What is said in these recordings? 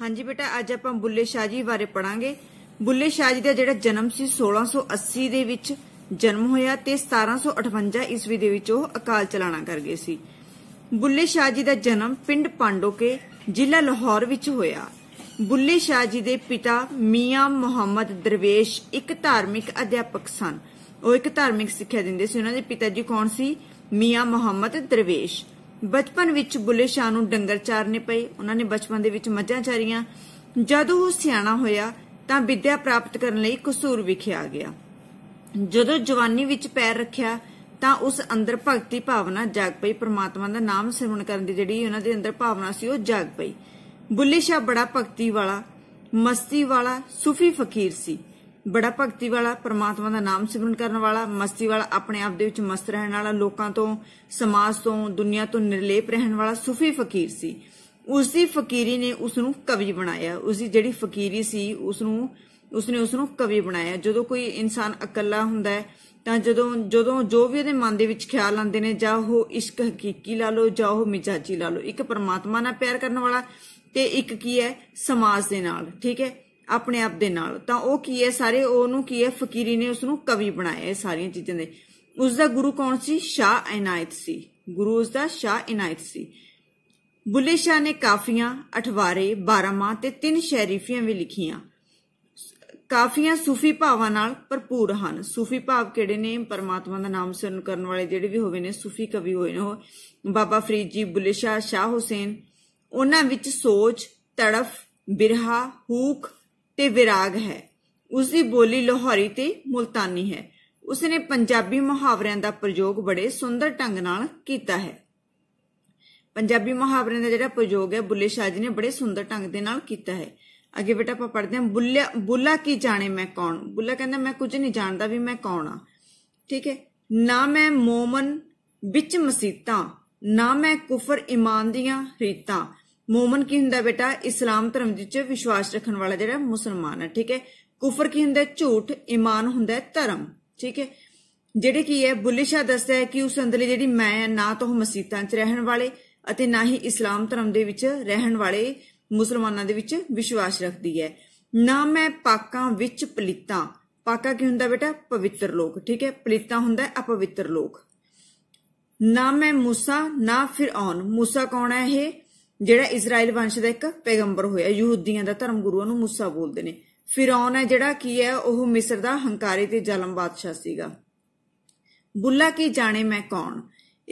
ਹਾਂਜੀ ਬੇਟਾ ਅੱਜ ਆਪਾਂ ਬੁੱਲੇ ਸ਼ਾਹ ਜੀ ਬਾਰੇ ਪੜਾਂਗੇ ਬੁੱਲੇ ਸ਼ਾਹ ਜੀ ਦਾ ਜਿਹੜਾ ਜਨਮ ਸੀ 1680 ਦੇ ਵਿੱਚ ਜਨਮ ਹੋਇਆ ਤੇ 1758 ਈਸਵੀ ਦੇ ਵਿੱਚ ਉਹ ਅਕਾਲ ਚਲਾਣਾ ਕਰ ਗਏ ਸੀ ਬੁੱਲੇ ਸ਼ਾਹ ਜੀ ਦਾ ਜਨਮ ਪਿੰਡ ਪਾਂਡੋਕੇ ਜ਼ਿਲ੍ਹਾ ਲਾਹੌਰ ਵਿੱਚ ਹੋਇਆ ਬੁੱਲੇ ਸ਼ਾਹ ਜੀ ਦੇ ਪਿਤਾ ਮੀਆਂ ਮੁਹੰਮਦ ਦਰਵੇਸ਼ ਇੱਕ ਧਾਰਮਿਕ ਅਧਿਆਪਕ ਸਨ ਉਹ ਇੱਕ ਧਾਰਮਿਕ ਸਿੱਖਿਆ ਦਿੰਦੇ ਸੀ ਉਹਨਾਂ ਦੇ ਪਿਤਾ ਜੀ ਕੌਣ ਸੀ ਮੀਆਂ ਮੁਹੰਮਦ ਦਰਵੇਸ਼ ਬਚਪਨ ਵਿੱਚ ਬੁੱਲੇ ਸ਼ਾਹ ਨੂੰ ਡੰਗਰ ਚਾਰਨੇ ਪਏ ਉਹਨਾਂ ਨੇ ਬਚਪਨ ਦੇ ਵਿੱਚ ਮੱਝਾਂ ਚਾਰੀਆਂ ਜਦੋਂ ਉਹ ਸਿਆਣਾ ਹੋਇਆ ਤਾਂ ਵਿਦਿਆ ਪ੍ਰਾਪਤ ਕਰਨ ਲਈ ਕਸੂਰ ਵਿਖੇ ਆ ਗਿਆ ਜਦੋਂ ਜਵਾਨੀ ਵਿੱਚ ਪੈਰ ਰੱਖਿਆ ਤਾਂ ਉਸ ਅੰਦਰ ਭਗਤੀ ਭਾਵਨਾ ਜਾਗ ਪਈ ਪ੍ਰਮਾਤਮਾ ਦਾ ਨਾਮ ਸਿਮਰਨ ਕਰਨ ਦੀ ਜਿਹੜੀ ਉਹਨਾਂ ਦੇ ਅੰਦਰ ਭਾਵਨਾ ਸੀ ਉਹ ਜਾਗ ਪਈ ਬੁੱਲੇ ਸ਼ਾਹ ਬੜਾ ਭਗਤੀ ਵਾਲਾ ਮਸਤੀ ਵਾਲਾ ਸੂਫੀ ਫਕੀਰ ਸੀ ਬੜਾ ਭਗਤੀ ਵਾਲਾ ਪ੍ਰਮਾਤਮਾ ਦਾ ਨਾਮ ਸਿਮਰਨ ਕਰਨ ਵਾਲਾ ਮਸਤੀ ਵਾਲਾ ਆਪਣੇ ਆਪ ਦੇ ਵਿੱਚ ਮਸਤ ਰਹਿਣ ਵਾਲਾ ਲੋਕਾਂ ਤੋਂ ਸਮਾਜ ਤੋਂ ਦੁਨੀਆ ਤੋਂ ਨਿਰਲੇਪ ਰਹਿਣ ਵਾਲਾ ਸੂਫੀ ਫਕੀਰ ਸੀ ਉਸ ਦੀ ਫਕੀਰੀ ਨੇ ਉਸ ਨੂੰ ਕਵੀ ਬਣਾਇਆ ਉਸ ਦੀ ਜਿਹੜੀ ਫਕੀਰੀ ਸੀ ਉਸ ਨੂੰ ਉਸ ਨੇ ਉਸ ਨੂੰ ਕਵੀ ਬਣਾਇਆ ਜਦੋਂ ਕੋਈ ਇਨਸਾਨ ਇਕੱਲਾ ਹੁੰਦਾ ਹੈ ਤਾਂ ਜਦੋਂ ਜਦੋਂ ਜੋ ਵੀ ਉਹਦੇ ਮਨ ਦੇ ਵਿੱਚ ਖਿਆਲ ਆਉਂਦੇ ਨੇ ਜਾਂ ਉਹ ਇਸ਼ਕ ਹਕੀਕੀ ਲਾ ਲਓ ਜਾਂ ਉਹ ਮਿਜਾਜੀ ਲਾ ਲਓ ਇੱਕ ਪਰਮਾਤਮਾ ਨਾਲ ਪਿਆਰ ਕਰਨ ਵਾਲਾ ਤੇ ਇੱਕ ਕੀ ਹੈ ਸਮਾਜ ਦੇ ਨਾਲ ਠੀਕ ਹੈ ਆਪਣੇ ਆਪ ਦੇ ਨਾਲ ਤਾਂ ਉਹ ਕੀ ਹੈ ਸਾਰੇ ਉਹਨੂੰ ਕੀ ਹੈ ਫਕੀਰੀ ਨੇ ਉਸ ਨੂੰ ਕਵੀ ਬਣਾਇਆ ਇਹ ਸਾਰੀਆਂ ਚੀਜ਼ਾਂ ਦੇ ਉਸ ਦਾ ਗੁਰੂ ਕੌਣ ਸੀ ਸ਼ਾਹ ਇਨਾਇਤ ਸੀ ਗੁਰੂ ਉਸ ਦਾ ਸ਼ਾਹ ਇਨਾਇਤ ਸੀ ਬੁੱਲੇ ਸ਼ਾਹ ਨੇ ਕਾਫੀਆਂ ਅਠਵਾਰੇ 12 ਮਾਹ ਤੇ ਤਿੰਨ ਸ਼ੈਰੀਫੀਆਂ ਵੀ ਲਿਖੀਆਂ ਕਾਫੀਆਂ ਸੂਫੀ ਭਾਵਾਂ ਨਾਲ ਭਰਪੂਰ ਹਨ ਸੂਫੀ ਭਾਵ ਕਿਹੜੇ ਨੇ ਪਰਮਾਤਮਾ ਦਾ ਨਾਮ ਸਿਰਨ ਕਰਨ ਵਾਲੇ ਜਿਹੜੇ ਵੀ ਹੋਵੇ ਨੇ ਸੂਫੀ ਕਵੀ ਹੋਏ ਨੇ ਉਹ ਬਾਬਾ ਫਰੀਦ ਜੀ ਬੁੱਲੇ ਸ਼ਾਹ ਸ਼ਾਹ ਹੁਸੈਨ ਉਹਨਾਂ ਵਿੱਚ ਸੋਚ ਤੜਫ ਬਿਰਹਾ ਹੂਕ ਤੇ ਵਿਰਾਗ ਹੈ ਉਸ ਦੀ ਬੋਲੀ ਲਾਹੌਰੀ ਤੇ ਮੁਲਤਾਨੀ ਹੈ ਉਸ ਨੇ ਪੰਜਾਬੀ ਮੁਹਾਵਰਿਆਂ ਦਾ ਪ੍ਰਯੋਗ ਬੜੇ ਸੁੰਦਰ ਢੰਗ ਨਾਲ ਕੀਤਾ ਹੈ ਪੰਜਾਬੀ ਮੁਹਾਵਰਿਆਂ ਦਾ ਜਿਹੜਾ ਪ੍ਰਯੋਗ ਹੈ ਬੁੱਲੇ ਸ਼ਾਹ ਜੀ ਨੇ ਬੜੇ ਸੁੰਦਰ ਢੰਗ ਦੇ ਨਾਲ ਕੀਤਾ ਹੈ ਅੱਗੇ ਬੇਟਾ ਆਪਾਂ ਪੜ੍ਹਦੇ ਹਾਂ ਬੁੱਲਾ ਬੁੱਲਾ ਕੀ ਜਾਣੇ ਮੈਂ ਕੌਣ ਬੁੱਲਾ ਕਹਿੰਦਾ ਮੈਂ ਕੁਝ ਨਹੀਂ ਜਾਣਦਾ ਵੀ ਮੈਂ ਕੌਣ ਆ ਠੀਕ ਹੈ ਨਾ ਮੈਂ ਮੋਮਨ ਵਿੱਚ ਮਸੀਤਾ ਨਾ ਮੈਂ ਕੁਫਰ ਇਮਾਨ ਦੀਆਂ ਰੀਤਾਂ ਮੂਮਨ ਕੀ ਹੁੰਦਾ ਬੇਟਾ ਇਸਲਾਮ ਧਰਮ ਵਿੱਚ ਵਿਸ਼ਵਾਸ ਰੱਖਣ ਵਾਲਾ ਜਿਹੜਾ ਮੁਸਲਮਾਨ ਹੈ ਠੀਕ ਹੈ ਕੁਫਰ ਕੀ ਹੁੰਦਾ ਝੂਠ ਇਮਾਨ ਹੁੰਦਾ ਧਰਮ ਠੀਕ ਹੈ ਜਿਹੜੇ ਕੀ ਹੈ ਬੁੱਲੇ ਸ਼ਾਹ ਦੱਸਦਾ ਹੈ ਕਿ ਉਸ ਅੰਦਰਲੀ ਜਿਹੜੀ ਮੈਂ ਹੈ ਨਾ ਤਾਂ ਉਹ ਮਸੀਤਾਂ 'ਚ ਰਹਿਣ ਵਾਲੇ ਅਤੇ ਨਾ ਹੀ ਇਸਲਾਮ ਧਰਮ ਦੇ ਵਿੱਚ ਰਹਿਣ ਵਾਲੇ ਮੁਸਲਮਾਨਾਂ ਦੇ ਵਿੱਚ ਵਿਸ਼ਵਾਸ ਰੱਖਦੀ ਹੈ ਨਾ ਮੈਂ ਪਾਕਾਂ ਵਿੱਚ ਪਲੀਤਾਂ ਪਾਕਾ ਕੀ ਹੁੰਦਾ ਬੇਟਾ ਪਵਿੱਤਰ ਲੋਕ ਠੀਕ ਹੈ ਪਲੀਤਾ ਹੁੰਦਾ ਅਪਵਿੱਤਰ ਲੋਕ ਨਾ ਮੈਂ ਮੂਸਾ ਨਾ ਫਿਰਔਨ ਮੂਸਾ ਕੌਣ ਹੈ ਇਹ ਜਿਹੜਾ ਇਜ਼ਰਾਈਲ ਵੰਸ਼ ਦਾ ਇੱਕ ਪੈਗੰਬਰ ਹੋਇਆ ਯਹੂਦੀਆਂ ਦਾ ਧਰਮ ਗੁਰੂ ਨੂੰ ਮੂਸਾ ਬੋਲਦੇ ਨੇ ਫਿਰੌਨ ਹੈ ਜਿਹੜਾ ਕੀ ਹੈ ਉਹ ਮਿਸਰ ਦਾ ਹੰਕਾਰੀ ਤੇ ਜ਼ਾਲਮ ਬਾਦਸ਼ਾਹ ਸੀਗਾ ਬੁੱਲਾ ਕੀ ਜਾਣੇ ਮੈਂ ਕੌਣ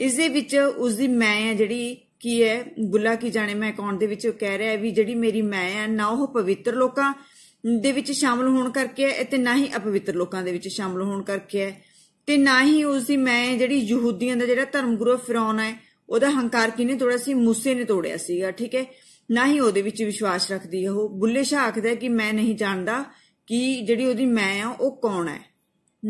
ਇਸ ਦੇ ਵਿੱਚ ਉਸ ਦੀ ਮੈਂ ਹੈ ਜਿਹੜੀ ਕੀ ਹੈ ਬੁੱਲਾ ਕੀ ਜਾਣੇ ਮੈਂ ਕੌਣ ਦੇ ਵਿੱਚ ਉਹ ਕਹਿ ਰਿਹਾ ਵੀ ਜਿਹੜੀ ਮੇਰੀ ਮੈਂ ਹੈ ਨਾ ਉਹ ਪਵਿੱਤਰ ਲੋਕਾਂ ਦੇ ਵਿੱਚ ਸ਼ਾਮਲ ਹੋਣ ਕਰਕੇ ਹੈ ਤੇ ਨਾ ਹੀ ਅਪਵਿੱਤਰ ਲੋਕਾਂ ਦੇ ਵਿੱਚ ਸ਼ਾਮਲ ਹੋਣ ਕਰਕੇ ਹੈ ਤੇ ਨਾ ਹੀ ਉਸ ਦੀ ਮੈਂ ਜਿਹੜੀ ਯਹੂਦੀਆਂ ਦਾ ਜਿਹੜਾ ਧਰਮ ਗੁਰੂ ਫਿਰੌਨ ਹੈ ਉਹਦਾ ਹੰਕਾਰ ਕਿਨੇ ਤੋੜਿਆ ਸੀ ਮੂਸੇ ਨੇ ਤੋੜਿਆ ਸੀਗਾ ਠੀਕ ਹੈ ਨਾ ਹੀ ਉਹਦੇ ਵਿੱਚ ਵਿਸ਼ਵਾਸ ਰੱਖਦੀ ਉਹ ਬੁੱਲੇ ਸ਼ਾਹ ਆਖਦਾ ਕਿ ਮੈਂ ਨਹੀਂ ਜਾਣਦਾ ਕਿ ਜਿਹੜੀ ਉਹਦੀ ਮੈਂ ਆ ਉਹ ਕੌਣ ਹੈ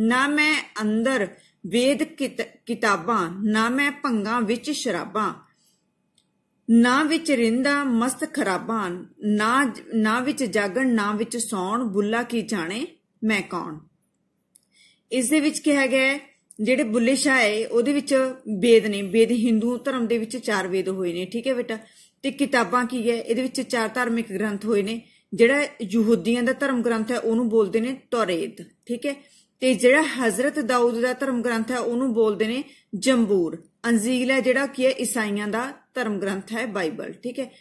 ਨਾ ਮੈਂ ਅੰਦਰ ਵੇਦ ਕਿਤਾਬਾਂ ਨਾ ਮੈਂ ਭੰਗਾ ਵਿੱਚ ਸ਼ਰਾਬਾਂ ਨਾ ਵਿੱਚ ਰਿੰਦਾ ਮਸਤ ਖਰਾਬਾਂ ਨਾ ਨਾ ਵਿੱਚ ਜਾਗਣ ਨਾ ਵਿੱਚ ਸੌਣ ਬੁੱਲਾ ਕੀ ਜਾਣੇ ਮੈਂ ਕੌਣ ਇਸ ਦੇ ਵਿੱਚ ਕਿਹਾ ਗਿਆ ਹੈ ਜਿਹੜੇ ਬੁੱਲੇ ਸ਼ਾਹ ਹੈ ਉਹਦੇ ਵਿੱਚ ਵੇਦ ਨੇ ਵੇਦ ਹਿੰਦੂ ਧਰਮ ਦੇ ਵਿੱਚ ਚਾਰ ਵੇਦ ਹੋਏ ਨੇ ਠੀਕ ਹੈ ਬੇਟਾ ਤੇ ਕਿਤਾਬਾਂ ਕੀ ਹੈ ਇਹਦੇ ਵਿੱਚ ਚਾਰ ਧਾਰਮਿਕ ਗ੍ਰੰਥ ਹੋਏ ਨੇ ਜਿਹੜਾ ਯਹੂਦੀਆਂ ਦਾ ਧਰਮ ਗ੍ਰੰਥ ਹੈ ਉਹਨੂੰ ਬੋਲਦੇ ਨੇ ਤੌਰੇਤ ਠੀਕ ਹੈ ਤੇ ਜਿਹੜਾ ਹਜ਼ਰਤ ਦਾਊਦ ਦਾ ਧਰਮ ਗ੍ਰੰਥ ਹੈ ਉਹਨੂੰ ਬੋਲਦੇ ਨੇ ਜੰਬੂਰ ਅੰਜ਼ੀਲ ਹੈ ਜਿਹੜਾ ਕੀ ਹੈ ਇਸਾਈਆਂ ਦਾ ਧਰਮ ਗ੍ਰੰਥ ਹੈ ਬਾਈਬਲ ਠੀਕ ਹੈ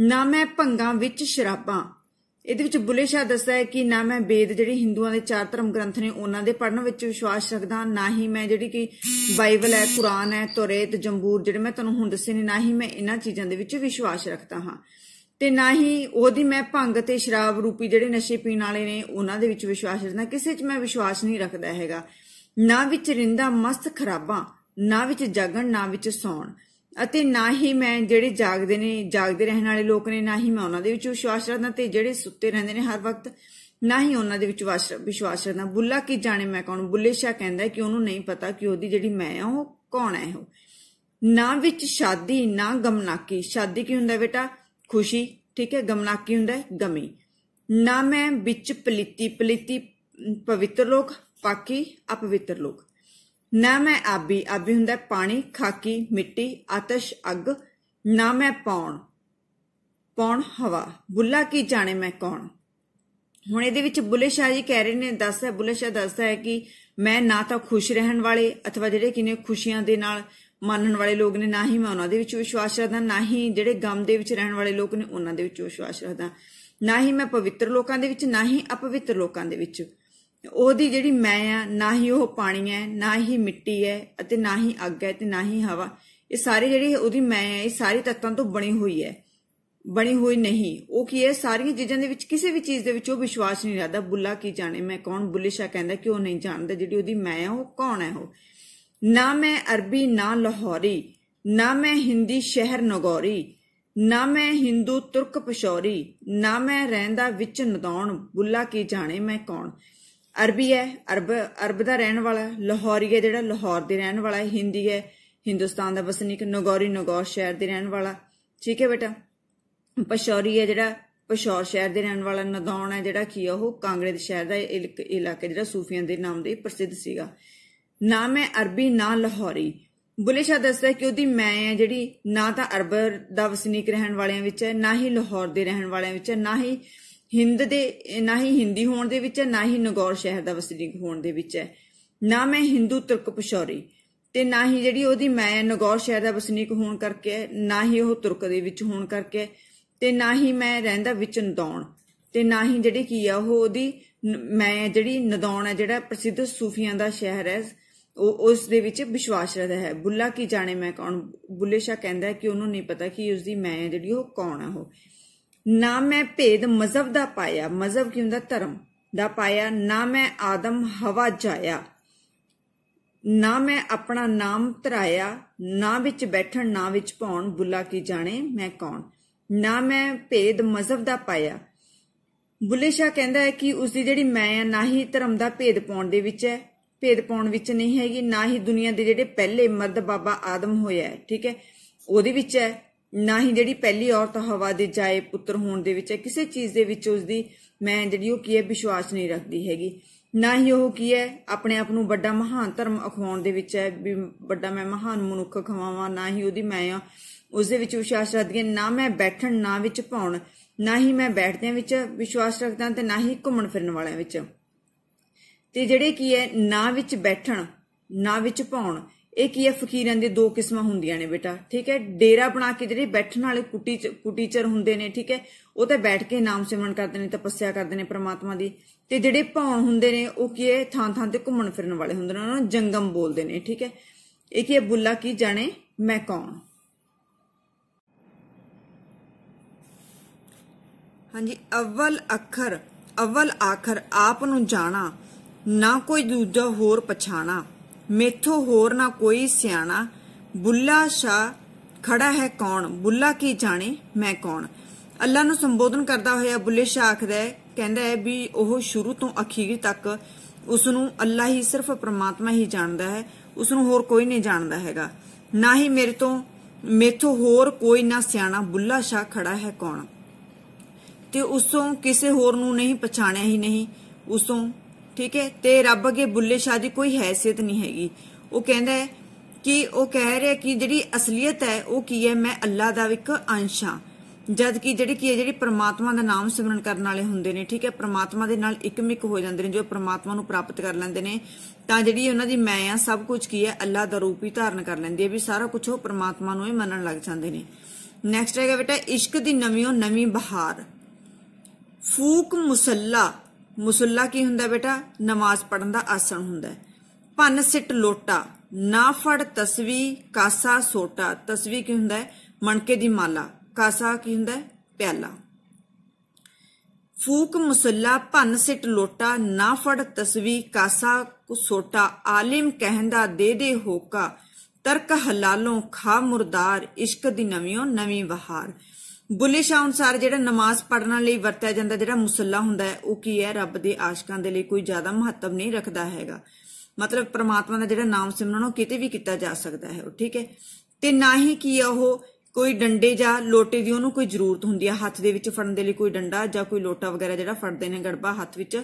ਨਾ ਮੈਂ ਭੰਗਾ ਵਿੱਚ ਸ਼ਰਾਬਾਂ ਇਹਦੇ ਵਿੱਚ ਬੁੱਲੇ ਸ਼ਾਹ ਦੱਸਦਾ ਹੈ ਕਿ ਨਾ ਮੈਂ ਵੇਦ ਜਿਹੜੀ ਹਿੰਦੂਆਂ ਦੇ ਚਾਰ ਧਰਮ ਗ੍ਰੰਥ ਨੇ ਉਹਨਾਂ ਦੇ ਪੜਨ ਵਿੱਚ ਵਿਸ਼ਵਾਸ ਰੱਖਦਾ ਨਾ ਹੀ ਮੈਂ ਜਿਹੜੀ ਕਿ ਬਾਈਬਲ ਹੈ ਕੁਰਾਨ ਹੈ ਤੋਰੇਤ ਜੰਬੂਰ ਜਿਹੜੇ ਮੈਂ ਤੁਹਾਨੂੰ ਹੁਣ ਦੱਸੇ ਨੇ ਨਾ ਹੀ ਮੈਂ ਇਹਨਾਂ ਚੀਜ਼ਾਂ ਦੇ ਵਿੱਚ ਵਿਸ਼ਵਾਸ ਰੱਖਦਾ ਹਾਂ ਤੇ ਨਾ ਹੀ ਉਹਦੀ ਮੈਂ ਭੰਗ ਤੇ ਸ਼ਰਾਬ ਰੂਪੀ ਜਿਹੜੇ ਨਸ਼ੇ ਪੀਣ ਵਾਲੇ ਨੇ ਉਹਨਾਂ ਦੇ ਵਿੱਚ ਵਿਸ਼ਵਾਸ ਰੱਖਦਾ ਕਿਸੇ 'ਚ ਮੈਂ ਵਿਸ਼ਵਾਸ ਨਹੀਂ ਰੱਖਦਾ ਹੈਗਾ ਨਾ ਵਿੱਚ ਰਿੰਦਾ ਮਸਤ ਖਰਾਬਾਂ ਨਾ ਵਿੱਚ ਜਾਗਣ ਨਾ ਵਿੱਚ ਸੌਣ ਅਤੇ ਨਾ ਹੀ ਮੈਂ ਜਿਹੜੇ ਜਾਗਦੇ ਨੇ ਜਾਗਦੇ ਰਹਿਣ ਵਾਲੇ ਲੋਕ ਨੇ ਨਾ ਹੀ ਮੈਂ ਉਹਨਾਂ ਦੇ ਵਿੱਚ ਵਿਸ਼ਵਾਸ ਰੱਖਦਾ ਤੇ ਜਿਹੜੇ ਸੁੱਤੇ ਰਹਿੰਦੇ ਨੇ ਹਰ ਵਕਤ ਨਾ ਹੀ ਉਹਨਾਂ ਦੇ ਵਿੱਚ ਵਿਸ਼ਵਾਸ ਰੱਖਦਾ ਬੁੱਲਾ ਕੀ ਜਾਣੇ ਮੈਂ ਕੌਣ ਬੁੱਲੇ ਸ਼ਾ ਕਹਿੰਦਾ ਕਿ ਉਹਨੂੰ ਨਹੀਂ ਪਤਾ ਕਿ ਉਹਦੀ ਜਿਹੜੀ ਮੈਂ ਆ ਉਹ ਕੌਣ ਹੈ ਉਹ ਨਾ ਵਿੱਚ ਸ਼ਾਦੀ ਨਾ ਗਮਨਾਕੀ ਸ਼ਾਦੀ ਕੀ ਹੁੰਦਾ ਬੇਟਾ ਖੁਸ਼ੀ ਠੀਕ ਹੈ ਗਮਨਾਕੀ ਹੁੰਦਾ ਹੈ ਗਮੀ ਨਾ ਮੈਂ ਵਿੱਚ ਪਲੀਤੀ ਪਲੀਤੀ ਪਵਿੱਤਰ ਲੋਕ ਪਾਕੀ ਅਪਵਿੱਤਰ ਲੋਕ ਨਾ ਮੈਂ ਆਬੀ ਆਬੀ ਹੁੰਦਾ ਪਾਣੀ ਖਾਕੀ ਮਿੱਟੀ ਆਤਸ਼ ਅੱਗ ਨਾ ਮੈਂ ਪੌਣ ਪੌਣ ਹਵਾ ਬੁੱਲਾ ਕੀ ਜਾਣੇ ਮੈਂ ਕੌਣ ਹੁਣ ਇਹਦੇ ਵਿੱਚ ਬੁੱਲੇ ਸ਼ਾਹ ਜੀ ਕਹਿ ਰਹੇ ਨੇ ਦੱਸਦਾ ਬੁੱਲੇ ਸ਼ਾਹ ਦੱਸਦਾ ਹੈ ਕਿ ਮੈਂ ਨਾ ਤਾਂ ਖੁਸ਼ ਰਹਿਣ ਵਾਲੇ ਅਥਵਾ ਜਿਹੜੇ ਕਿਨੇ ਖੁਸ਼ੀਆਂ ਦੇ ਨਾਲ ਮੰਨਣ ਵਾਲੇ ਲੋਕ ਨੇ ਨਾ ਹੀ ਮੈਂ ਉਹਨਾਂ ਦੇ ਵਿੱਚ ਵਿਸ਼ਵਾਸ ਰੱਖਦਾ ਨਾ ਹੀ ਜਿਹੜੇ ਗਮ ਦੇ ਵਿੱਚ ਰਹਿਣ ਵਾਲੇ ਲੋਕ ਨੇ ਉਹਨਾਂ ਦੇ ਵਿੱਚ ਵਿਸ਼ਵਾਸ ਰੱਖਦਾ ਨਾ ਹੀ ਮੈਂ ਪਵਿੱਤਰ ਲੋਕਾਂ ਦੇ ਵਿੱਚ ਨਾ ਹੀ ਅਪਵਿੱਤਰ ਲੋਕਾਂ ਦੇ ਵਿੱਚ ਉਹਦੀ ਜਿਹੜੀ ਮੈਂ ਆ ਨਾ ਹੀ ਉਹ ਪਾਣੀ ਹੈ ਨਾ ਹੀ ਮਿੱਟੀ ਹੈ ਅਤੇ ਨਾ ਹੀ ਅੱਗ ਹੈ ਤੇ ਨਾ ਹੀ ਹਵਾ ਇਹ ਸਾਰੇ ਜਿਹੜੀ ਉਹਦੀ ਮੈਂ ਹੈ ਇਹ ਸਾਰੇ ਤੱਤਾਂ ਤੋਂ ਬਣੀ ਹੋਈ ਹੈ ਬਣੀ ਹੋਈ ਨਹੀਂ ਉਹ ਕੀ ਹੈ ਸਾਰੀਆਂ ਚੀਜ਼ਾਂ ਦੇ ਵਿੱਚ ਕਿਸੇ ਵੀ ਚੀਜ਼ ਦੇ ਵਿੱਚ ਉਹ ਵਿਸ਼ਵਾਸ ਨਹੀਂ ਰੱਖਦਾ ਬੁੱਲਾ ਕੀ ਜਾਣੇ ਮੈਂ ਕੌਣ ਬੁੱਲਿਸ਼ਾ ਕਹਿੰਦਾ ਕਿ ਉਹ ਨਹੀਂ ਜਾਣਦਾ ਜਿਹੜੀ ਉਹਦੀ ਮੈਂ ਆ ਉਹ ਕੌਣ ਹੈ ਉਹ ਨਾ ਮੈਂ ਅਰਬੀ ਨਾ ਲਾਹੌਰੀ ਨਾ ਮੈਂ ਹਿੰਦੀ ਸ਼ਹਿਰ ਨਗੌਰੀ ਨਾ ਮੈਂ ਹਿੰਦੂ ਤੁਰਕ ਪਸ਼ੌਰੀ ਨਾ ਮੈਂ ਰਹਿੰਦਾ ਵਿੱਚ ਨਦੌਣ ਬੁੱਲਾ ਕੀ ਜਾਣੇ ਮੈਂ ਕੌਣ ਅਰਬੀ ਹੈ ਅਰਬ ਅਰਬ ਦਾ ਰਹਿਣ ਵਾਲਾ ਲਾਹੌਰੀ ਹੈ ਜਿਹੜਾ ਲਾਹੌਰ ਦੇ ਰਹਿਣ ਵਾਲਾ ਹੈ ਹਿੰਦੀ ਹੈ ਹਿੰਦੁਸਤਾਨ ਦਾ ਵਸਨੀਕ ਨਗੌਰੀ ਨਗੌਰ ਸ਼ਹਿਰ ਦੇ ਰਹਿਣ ਵਾਲਾ ਠੀਕ ਹੈ ਬੇਟਾ ਪਸ਼ੌਰੀ ਹੈ ਜਿਹੜਾ ਪਸ਼ੌਰ ਸ਼ਹਿਰ ਦੇ ਰਹਿਣ ਵਾਲਾ ਨਦੌਣ ਹੈ ਜਿਹੜਾ ਕੀ ਉਹ ਕਾਂਗੜੇ ਦੇ ਸ਼ਹਿਰ ਦਾ ਇਲਾਕਾ ਜਿਹੜਾ ਸੂਫੀਆਂ ਦੇ ਨਾਮ ਦੇ ਪ੍ਰਸਿੱਧ ਸੀਗਾ ਨਾ ਮੈਂ ਅਰਬੀ ਨਾ ਲਾਹੌਰੀ ਬੁਲੇ ਸ਼ਾਹ ਦੱਸਦਾ ਕਿ ਉਹਦੀ ਮੈਂ ਹੈ ਜਿਹੜੀ ਨਾ ਤਾਂ ਅਰਬ ਦਾ ਵਸਨੀਕ ਰਹਿਣ ਵਾਲਿਆਂ ਵਿੱਚ ਹੈ ਨਾ ਹੀ ਲਾਹੌਰ ਦੇ ਰਹਿਣ ਵਾਲਿਆਂ ਵਿੱਚ ਹੈ ਨਾ ਹੀ ਹਿੰਦ ਦੇ ਨਾ ਹੀ ਹਿੰਦੀ ਹੋਣ ਦੇ ਵਿੱਚ ਹੈ ਨਾ ਹੀ ਨਗੌਰ ਸ਼ਹਿਰ ਦਾ ਵਸਨੀਕ ਹੋਣ ਦੇ ਵਿੱਚ ਹੈ ਨਾ ਮੈਂ ਹਿੰਦੂ ਤੁਰਕ ਪਸ਼ੌਰੀ ਤੇ ਨਾ ਹੀ ਜਿਹੜੀ ਉਹਦੀ ਮੈਂ ਨਗੌਰ ਸ਼ਹਿਰ ਦਾ ਵਸਨੀਕ ਹੋਣ ਕਰਕੇ ਨਾ ਹੀ ਉਹ ਤੁਰਕ ਦੇ ਵਿੱਚ ਹੋਣ ਕਰਕੇ ਤੇ ਨਾ ਹੀ ਮੈਂ ਰਹਿੰਦਾ ਵਿੱਚ ਨਦੌਣ ਤੇ ਨਾ ਹੀ ਜਿਹੜੀ ਕੀ ਆ ਉਹ ਉਹਦੀ ਮੈਂ ਜਿਹੜੀ ਨਦੌਣ ਹੈ ਜਿਹੜਾ ਪ੍ਰਸਿੱਧ ਸੂਫੀਆਂ ਦਾ ਸ਼ਹਿਰ ਹੈ ਉਹ ਉਸ ਦੇ ਵਿੱਚ ਵਿਸ਼ਵਾਸ ਰਹਦਾ ਹੈ ਬੁੱਲਾ ਕੀ ਜਾਣੇ ਮੈਂ ਕੌਣ ਬੁੱਲੇ ਸ਼ਾ ਕਹਿੰਦਾ ਕਿ ਉਹਨੂੰ ਨਹੀਂ ਪਤਾ ਕਿ ਉਸ ਦੀ ਮੈਂ ਜਿਹੜੀ ਉਹ ਕੌਣ ਆ ਉਹ ਨਾ ਮੈਂ ਭੇਦ ਮਜ਼ਹਬ ਦਾ ਪਾਇਆ ਮਜ਼ਹਬ ਕੀ ਹੁੰਦਾ ਧਰਮ ਦਾ ਪਾਇਆ ਨਾ ਮੈਂ ਆਦਮ ਹਵਾ ਜਾਇਆ ਨਾ ਮੈਂ ਆਪਣਾ ਨਾਮ ਧਰਾਇਆ ਨਾ ਵਿੱਚ ਬੈਠਣ ਨਾ ਵਿੱਚ ਪਾਉਣ ਬੁੱਲਾ ਕੀ ਜਾਣੇ ਮੈਂ ਕੌਣ ਨਾ ਮੈਂ ਭੇਦ ਮਜ਼ਹਬ ਦਾ ਪਾਇਆ ਬੁੱਲੇ ਸ਼ਾਹ ਕਹਿੰਦਾ ਹੈ ਕਿ ਉਸ ਦੀ ਜਿਹੜੀ ਮੈਂ ਆ ਨਾ ਹੀ ਧਰਮ ਦਾ ਭੇਦ ਪਾਉਣ ਦੇ ਵਿੱਚ ਹੈ ਭੇਦ ਪਾਉਣ ਵਿੱਚ ਨਹੀਂ ਹੈਗੀ ਨਾ ਹੀ ਦੁਨੀਆ ਦੇ ਜਿਹੜੇ ਪਹਿਲੇ ਮਰਦ ਬਾਬਾ ਆਦਮ ਹੋਇਆ ਠੀਕ ਹੈ ਉਹਦੇ ਵਿੱਚ ਹੈ ਨਾ ਹੀ ਜਿਹੜੀ ਪਹਿਲੀ ਔਰਤ ਹਵਾ ਦੇ ਜਾਏ ਪੁੱਤਰ ਹੋਣ ਦੇ ਵਿੱਚ ਕਿਸੇ ਚੀਜ਼ ਦੇ ਵਿੱਚ ਉਸ ਦੀ ਮੈਂ ਜਿਹੜੀ ਉਹ ਕੀ ਹੈ ਵਿਸ਼ਵਾਸ ਨਹੀਂ ਰੱਖਦੀ ਹੈਗੀ ਨਾ ਹੀ ਉਹ ਕੀ ਹੈ ਆਪਣੇ ਆਪ ਨੂੰ ਵੱਡਾ ਮਹਾਨ ਧਰਮ ਅਖਵਾਉਣ ਦੇ ਵਿੱਚ ਹੈ ਵੀ ਵੱਡਾ ਮੈਂ ਮਹਾਨ ਮਨੁੱਖ ਖਵਾਵਾਂ ਨਾ ਹੀ ਉਹਦੀ ਮੈਂ ਆ ਉਸ ਦੇ ਵਿੱਚ ਵਿਸ਼ਵਾਸ ਰੱਖਦੀ ਹਾਂ ਨਾ ਮੈਂ ਬੈਠਣ ਨਾ ਵਿੱਚ ਪਾਉਣ ਨਾ ਹੀ ਮੈਂ ਬੈਠਦਿਆਂ ਵਿੱਚ ਵਿਸ਼ਵਾਸ ਰੱਖਦਾ ਤੇ ਨਾ ਹੀ ਘੁੰਮਣ ਫਿਰਨ ਵਾਲਿਆਂ ਵਿੱਚ ਤੇ ਜਿਹੜੇ ਕੀ ਹੈ ਨਾ ਵਿੱਚ ਬੈਠਣ ਨਾ ਵਿੱਚ ਪਾਉਣ ਇਹ ਕੀ ਹੈ ਫਕੀਰਾਂ ਦੀ ਦੋ ਕਿਸਮਾਂ ਹੁੰਦੀਆਂ ਨੇ ਬੇਟਾ ਠੀਕ ਹੈ ਡੇਰਾ ਬਣਾ ਕੇ ਜਿਹੜੇ ਬੈਠਣ ਵਾਲੇ ਕੁਟੀ ਕੁਟੀਚਰ ਹੁੰਦੇ ਨੇ ਠੀਕ ਹੈ ਉਹ ਤਾਂ ਬੈਠ ਕੇ ਨਾਮ ਸਿਮਰਨ ਕਰਦੇ ਨੇ ਤਪੱਸਿਆ ਕਰਦੇ ਨੇ ਪ੍ਰਮਾਤਮਾ ਦੀ ਤੇ ਜਿਹੜੇ ਭੌਣ ਹੁੰਦੇ ਨੇ ਉਹ ਕੀ ਹੈ ਥਾਂ ਥਾਂ ਤੇ ਘੁੰਮਣ ਫਿਰਨ ਵਾਲੇ ਹੁੰਦੇ ਨੇ ਉਹਨਾਂ ਨੂੰ ਜੰਗਮ ਬੋਲਦੇ ਨੇ ਠੀਕ ਹੈ ਇਹ ਕੀ ਹੈ ਬੁੱਲਾ ਕੀ ਜਾਣੇ ਮੈਂ ਕੌਣ ਹਾਂਜੀ ਅਵਲ ਅੱਖਰ ਅਵਲ ਆਖਰ ਆਪ ਨੂੰ ਜਾਣਾ ਨਾ ਕੋਈ ਦੂਜਾ ਹੋਰ ਪਛਾਣਾ ਮੇਥੋਂ ਹੋਰ ਨਾ ਕੋਈ ਸਿਆਣਾ ਬੁੱਲਾ ਸ਼ਾ ਖੜਾ ਹੈ ਕੌਣ ਬੁੱਲਾ ਕੀ ਜਾਣੇ ਮੈਂ ਕੌਣ ਅੱਲਾ ਨੂੰ ਸੰਬੋਧਨ ਕਰਦਾ ਹੋਇਆ ਬੁੱਲੇ ਸ਼ਾ ਆਖਦਾ ਹੈ ਕਹਿੰਦਾ ਹੈ ਵੀ ਉਹ ਸ਼ੁਰੂ ਤੋਂ ਅਖੀਰ ਤੱਕ ਉਸ ਨੂੰ ਅੱਲਾ ਹੀ ਸਿਰਫ ਪ੍ਰਮਾਤਮਾ ਹੀ ਜਾਣਦਾ ਹੈ ਉਸ ਨੂੰ ਹੋਰ ਕੋਈ ਨਹੀਂ ਜਾਣਦਾ ਹੈਗਾ ਨਾ ਹੀ ਮੇਰੇ ਤੋਂ ਮੇਥੋਂ ਹੋਰ ਕੋਈ ਨਾ ਸਿਆਣਾ ਬੁੱਲਾ ਸ਼ਾ ਖੜਾ ਹੈ ਕੌਣ ਤੇ ਉਸੋਂ ਕਿਸੇ ਹੋਰ ਨੂੰ ਨਹੀਂ ਪਛਾਣਿਆ ਹੀ ਨਹੀਂ ਉਸੋਂ ਠੀਕ ਹੈ ਤੇ ਰੱਬ ਅਗੇ ਬੁੱਲੇ ਸ਼ਾਹ ਦੀ ਕੋਈ ਹیثیت ਨਹੀਂ ਹੈਗੀ ਉਹ ਕਹਿੰਦਾ ਹੈ ਕਿ ਉਹ ਕਹਿ ਰਿਹਾ ਕਿ ਜਿਹੜੀ ਅਸਲੀਅਤ ਹੈ ਉਹ ਕੀ ਹੈ ਮੈਂ ਅੱਲਾ ਦਾ ਇੱਕ ਅੰਸ਼ ਹਾਂ ਜਦ ਕਿ ਜਿਹੜੇ ਕੀ ਹੈ ਜਿਹੜੀ ਪ੍ਰਮਾਤਮਾ ਦਾ ਨਾਮ ਸਿਮਰਨ ਕਰਨ ਵਾਲੇ ਹੁੰਦੇ ਨੇ ਠੀਕ ਹੈ ਪ੍ਰਮਾਤਮਾ ਦੇ ਨਾਲ ਇੱਕਮਿਕ ਹੋ ਜਾਂਦੇ ਨੇ ਜੋ ਪ੍ਰਮਾਤਮਾ ਨੂੰ ਪ੍ਰਾਪਤ ਕਰ ਲੈਂਦੇ ਨੇ ਤਾਂ ਜਿਹੜੀ ਉਹਨਾਂ ਦੀ ਮੈਂ ਆ ਸਭ ਕੁਝ ਕੀ ਹੈ ਅੱਲਾ ਦਾ ਰੂਪ ਹੀ ਧਾਰਨ ਕਰ ਲੈਂਦੀ ਹੈ ਵੀ ਸਾਰਾ ਕੁਝ ਉਹ ਪ੍ਰਮਾਤਮਾ ਨੂੰ ਹੀ ਮੰਨਣ ਲੱਗ ਜਾਂਦੇ ਨੇ ਨੈਕਸਟ ਹੈਗਾ ਬੇਟਾ ਇਸ਼ਕ ਦੀ ਨਵੀਂ ਉਹ ਨਵੀਂ ਬਹਾਰ ਫੂਕ ਮੁਸੱਲਾ ਮੁਸੱਲਾ ਕੀ ਹੁੰਦਾ ਬੇਟਾ ਨਮਾਜ਼ ਪੜਨ ਦਾ ਆਸਣ ਹੁੰਦਾ ਭੰਨ ਸਿੱਟ ਲੋਟਾ ਨਾ ਫੜ ਤਸਵੀ ਕਾਸਾ ਸੋਟਾ ਤਸਵੀ ਕੀ ਹੁੰਦਾ ਮਣਕੇ ਦੀ ਮਾਲਾ ਕਾਸਾ ਕੀ ਹੁੰਦਾ ਪਿਆਲਾ ਫੂਕ ਮੁਸੱਲਾ ਭੰਨ ਸਿੱਟ ਲੋਟਾ ਨਾ ਫੜ ਤਸਵੀ ਕਾਸਾ ਸੋਟਾ ਆਲਿਮ ਕਹਿੰਦਾ ਦੇ ਦੇ ਹੋਕਾ ਤਰਕ ਹਲਾਲੋਂ ਖਾ ਮੁਰਦਾਰ ਇਸ਼ਕ ਦੀ ਨਵੀਓਂ ਨਵੀਂ ਬਹਾਰ ਬੁੱਲੇ ਸ਼ਾਹ ਅਨੁਸਾਰ ਜਿਹੜਾ ਨਮਾਜ਼ ਪੜਨ ਲਈ ਵਰਤਿਆ ਜਾਂਦਾ ਜਿਹੜਾ ਮੁਸੱਲਾ ਹੁੰਦਾ ਹੈ ਉਹ ਕੀ ਹੈ ਰੱਬ ਦੇ ਆਸ਼ਿਕਾਂ ਦੇ ਲਈ ਕੋਈ ਜ਼ਿਆਦਾ ਮਹੱਤਵ ਨਹੀਂ ਰੱਖਦਾ ਹੈਗਾ ਮਤਲਬ ਪ੍ਰਮਾਤਮਾ ਦਾ ਜਿਹੜਾ ਨਾਮ ਸਿਮਰਨ ਉਹ ਕਿਤੇ ਵੀ ਕੀਤਾ ਜਾ ਸਕਦਾ ਹੈ ਠੀਕ ਹੈ ਤੇ ਨਾ ਹੀ ਕੀ ਉਹ ਕੋਈ ਡੰਡੇ ਜਾਂ ਲੋਟੇ ਦੀ ਉਹਨੂੰ ਕੋਈ ਜ਼ਰੂਰਤ ਹੁੰਦੀ ਹੈ ਹੱਥ ਦੇ ਵਿੱਚ ਫੜਨ ਦੇ ਲਈ ਕੋਈ ਡੰਡਾ ਜਾਂ ਕੋਈ ਲੋਟਾ ਵਗੈਰਾ ਜਿਹੜਾ ਫੜਦੇ ਨੇ ਗੜਬਾ ਹੱਥ ਵਿੱਚ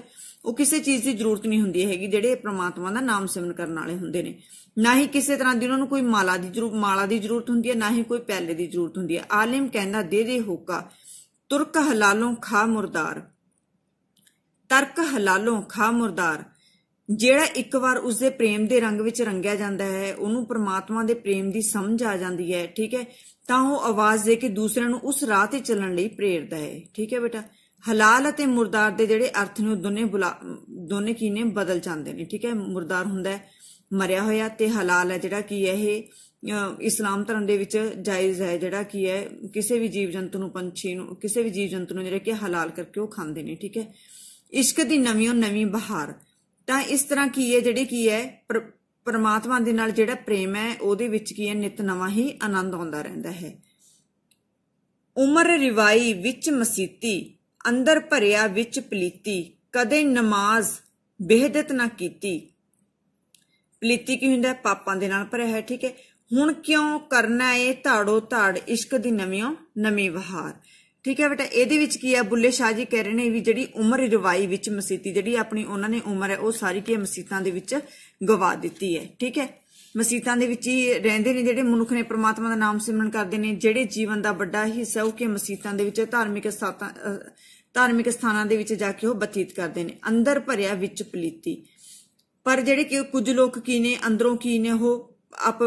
ਉਹ ਕਿਸੇ ਚੀਜ਼ ਦੀ ਜ਼ਰੂਰਤ ਨਹੀਂ ਹੁੰਦੀ ਹੈਗੀ ਜਿਹੜੇ ਪ੍ਰਮਾਤਮਾ ਦਾ ਨਾਮ ਸਿਮਰਨ ਕਰਨ ਵਾਲੇ ਹੁੰਦੇ ਨੇ ਨਾ ਹੀ ਕਿਸੇ ਤਰ੍ਹਾਂ ਦੀ ਉਹਨਾਂ ਨੂੰ ਕੋਈ ਮਾਲਾ ਦੀ ਜ਼ਰੂਰ ਮਾਲਾ ਦੀ ਜ਼ਰੂਰਤ ਹੁੰਦੀ ਹੈ ਨਾ ਹੀ ਕੋਈ ਪੈਲੇ ਦੀ ਜ਼ਰੂਰਤ ਹੁੰਦੀ ਹੈ ਆਲਮ ਕਹਿੰਦਾ ਦੇ ਦੇ ਹੋਕਾ ਤੁਰਕ ਹਲਾਲੋਂ ਖਾ ਮੁਰਦਾਰ ਤਰਕ ਹਲਾਲੋਂ ਖਾ ਮੁਰਦਾਰ ਜਿਹੜਾ ਇੱਕ ਵਾਰ ਉਸ ਦੇ ਪ੍ਰੇਮ ਦੇ ਰੰਗ ਵਿੱਚ ਰੰਗਿਆ ਜਾਂਦਾ ਹੈ ਉਹਨੂੰ ਪ੍ਰਮਾਤਮਾ ਦੇ ਪ੍ਰੇਮ ਦੀ ਸਮਝ ਆ ਜਾਂਦੀ ਹੈ ਠੀਕ ਹੈ ਤਾਂ ਉਹ ਆਵਾਜ਼ ਦੇ ਕੇ ਦੂਸਰਿਆਂ ਨੂੰ ਉਸ ਰਾਹ ਤੇ ਚੱਲਣ ਲਈ ਪ੍ਰੇਰਦਾ ਹੈ ਠੀਕ ਹੈ ਬੇਟਾ ਹਲਾਲ ਅਤੇ ਮੁਰਦਾਰ ਦੇ ਜਿਹੜੇ ਅਰਥ ਨੇ ਉਹ ਦੋਨੇ ਦੋਨੇ ਕੀ ਨੇ ਬਦਲ ਜਾਂਦੇ ਨੇ ਠੀਕ ਹੈ ਮੁਰਦਾਰ ਹੁੰਦਾ ਹੈ ਮਰਿਆ ਹੋਇਆ ਤੇ ਹਲਾਲ ਹੈ ਜਿਹੜਾ ਕੀ ਹੈ ਇਹ ਇਸਲਾਮ ਧਰਮ ਦੇ ਵਿੱਚ ਜਾਇਜ਼ ਹੈ ਜਿਹੜਾ ਕੀ ਹੈ ਕਿਸੇ ਵੀ ਜੀਵ ਜੰਤੂ ਨੂੰ ਪੰਛੀ ਨੂੰ ਕਿਸੇ ਵੀ ਜੀਵ ਜੰਤੂ ਨੂੰ ਜਿਹੜਾ ਕਿ ਹਲਾਲ ਕਰਕੇ ਉਹ ਖਾਂਦੇ ਨੇ ਠੀਕ ਹੈ ਇਸ਼ਕ ਦੀ ਨਵੀਂ ਉਹ ਨਵੀਂ ਬਹਾਰ ਤਾਂ ਇਸ ਤਰ੍ਹਾਂ ਕੀ ਹੈ ਜਿਹੜੇ ਕੀ ਹੈ ਪਰਮਾਤਮਾ ਦੇ ਨਾਲ ਜਿਹੜਾ ਪ੍ਰੇਮ ਹੈ ਉਹਦੇ ਵਿੱਚ ਕੀ ਹੈ ਨਿਤ ਨਵਾਂ ਹੀ ਆਨੰਦ ਆਉਂਦਾ ਰਹਿੰਦਾ ਹੈ ਉਮਰ ਰਿਵਾਈ ਵਿੱਚ ਮਸੀਤੀ ਅੰਦਰ ਭਰਿਆ ਵਿੱਚ ਪਲੀਤੀ ਕਦੇ ਨਮਾਜ਼ ਬੇਹਦਤ ਨਾ ਕੀਤੀ ਪਲੀਤੀ ਕੀ ਹੁੰਦਾ ਪਾਪਾਂ ਦੇ ਨਾਲ ਭਰਿਆ ਹੈ ਠੀਕ ਹੈ ਹੁਣ ਕਿਉਂ ਕਰਨਾ ਏ ਧਾੜੋ ਧਾੜ ਇਸ਼ਕ ਦੀ ਨਵੀਓ ਨਵੀਂ ਵਹਾਰ ਠੀਕ ਹੈ ਬੇਟਾ ਇਹਦੇ ਵਿੱਚ ਕੀ ਹੈ ਬੁੱਲੇ ਸ਼ਾਹ ਜੀ ਕਹਿ ਰਹੇ ਨੇ ਵੀ ਜਿਹੜੀ ਉਮਰ ਰਵਾਈ ਵਿੱਚ ਮਸੀਤੀ ਜਿਹੜੀ ਆਪਣੀ ਉਹਨਾਂ ਨੇ ਉਮਰ ਹੈ ਉਹ ਸਾਰੀ ਕੀ ਮਸੀਤਾਂ ਦੇ ਵਿੱਚ ਗਵਾ ਦਿੱਤੀ ਹੈ ਠੀਕ ਹੈ ਮਸੀਤਾਂ ਦੇ ਵਿੱਚ ਹੀ ਰਹਿੰਦੇ ਨੇ ਜਿਹੜੇ ਮਨੁੱਖ ਨੇ ਪ੍ਰਮਾਤਮਾ ਦਾ ਨਾਮ ਸਿਮਰਨ ਕਰਦੇ ਨੇ ਜਿਹੜੇ ਜੀਵਨ ਦਾ ਵੱਡਾ ਹਿੱਸਾ ਉਹ ਕਿ ਮਸੀਤਾਂ ਦੇ ਵਿੱਚ ਧਾਰਮਿਕ ਸਥਾਨਾਂ ਧਾਰਮਿਕ ਸਥਾਨਾਂ ਦੇ ਵਿੱਚ ਜਾ ਕੇ ਉਹ ਬਤੀਤ ਕਰਦੇ ਨੇ ਅੰਦਰ ਭਰਿਆ ਵਿੱਚ ਪਲੀਤੀ ਪਰ ਜਿਹੜੇ ਕਿ ਕੁਝ ਲੋਕ ਕੀ ਨੇ ਅੰਦਰੋਂ ਕੀ ਨੇ ਉਹ ਆਪ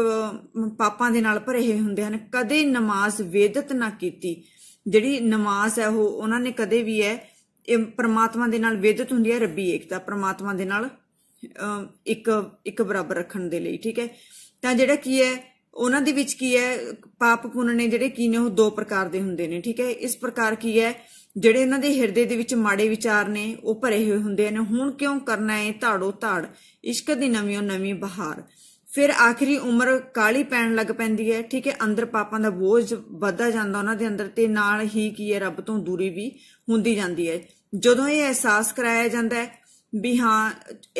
ਪਾਪਾਂ ਦੇ ਨਾਲ ਭਰੇ ਹੋਏ ਹੁੰਦੇ ਹਨ ਕਦੇ ਨਮਾਜ਼ ਵੇਦਤ ਨਾ ਕੀਤੀ ਜਿਹੜੀ ਨਮਾਜ਼ ਹੈ ਉਹ ਉਹਨਾਂ ਨੇ ਕਦੇ ਵੀ ਹੈ ਇਹ ਪ੍ਰਮਾਤਮਾ ਦੇ ਨਾਲ ਵੇਦਤ ਹੁੰਦੀ ਹੈ ਰੱਬੀ ਏਕਤਾ ਪ੍ਰਮਾਤਮਾ ਦੇ ਨਾਲ ਇੱਕ ਇੱਕ ਬਰਾਬਰ ਰੱਖਣ ਦੇ ਲਈ ਠੀਕ ਹੈ ਤਾਂ ਜਿਹੜਾ ਕੀ ਹੈ ਉਹਨਾਂ ਦੇ ਵਿੱਚ ਕੀ ਹੈ ਪਾਪ ਪੁੰਨ ਨੇ ਜਿਹੜੇ ਕੀ ਨੇ ਉਹ ਦੋ ਪ੍ਰਕਾਰ ਦੇ ਹੁੰਦੇ ਨੇ ਠੀਕ ਹੈ ਇਸ ਪ੍ਰਕਾਰ ਕੀ ਹੈ ਜਿਹੜੇ ਇਹਨਾਂ ਦੇ ਹਿਰਦੇ ਦੇ ਵਿੱਚ ਮਾੜੇ ਵਿਚਾਰ ਨੇ ਉਹ ਭਰੇ ਹੋਏ ਹੁੰਦੇ ਨੇ ਹੁਣ ਕਿਉਂ ਕਰਨਾ ਹੈ ਧਾੜੋ ਧਾੜ ਇਸ਼ਕ ਦੀ ਨਵੀਂ ਨਵੀਂ ਬਹਾਰ ਫਿਰ ਆਖਰੀ ਉਮਰ ਕਾਲੀ ਪੈਣ ਲੱਗ ਪੈਂਦੀ ਹੈ ਠੀਕ ਹੈ ਅੰਦਰ ਪਾਪਾਂ ਦਾ ਬੋਝ ਵੱਧਦਾ ਜਾਂਦਾ ਉਹਨਾਂ ਦੇ ਅੰਦਰ ਤੇ ਨਾਲ ਹੀ ਕੀ ਹੈ ਰੱਬ ਤੋਂ ਦੂਰੀ ਵੀ ਹੁੰਦੀ ਜਾਂਦੀ ਹੈ ਜਦੋਂ ਇਹ ਅਹਿਸਾਸ ਕਰਾਇਆ ਜਾਂਦਾ ਹੈ ਵੀ ਹਾਂ